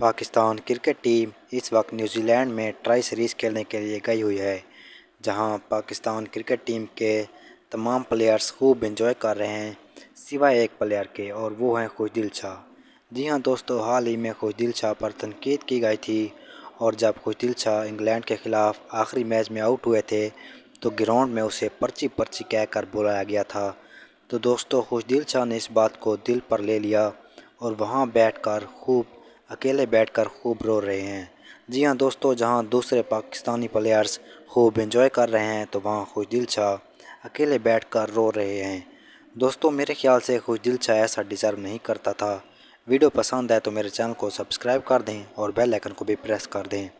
Pakistan cricket team इस वक्त New Zealand में ट्राई सीरीज़ खेलने के लिए गई हुई है जहां पाकिस्तान क्रिकेट टीम के तमाम प्लेयर्स खूब इन्जॉय कर रहे हैं सिवाय एक प्लेयर के और वो हैं खुश दिल शाह जी हाँ दोस्तों हाल ही में खुश दिल शाह पर तनकीद की गई थी और जब खुश दिल शाह इंग्लैंड के ख़िलाफ़ आखिरी मैच में आउट हुए थे तो ग्राउंड में उसे पर्ची पर्ची कह कर बुलाया गया था तो दोस्तों खुश दिल शाह ने इस बात को दिल पर ले लिया और वहाँ बैठकर खूब अकेले बैठकर खूब रो रहे हैं जी हाँ दोस्तों जहाँ दूसरे पाकिस्तानी प्लेयर्स खूब इंजॉय कर रहे हैं तो वहाँ खुश दिल छा अकेले बैठ रो रहे हैं दोस्तों मेरे ख्याल से खुश दिल छा ऐसा डिज़र्व नहीं करता था वीडियो पसंद है तो मेरे चैनल को सब्सक्राइब कर दें और बेल आइकन को भी प्रेस कर दें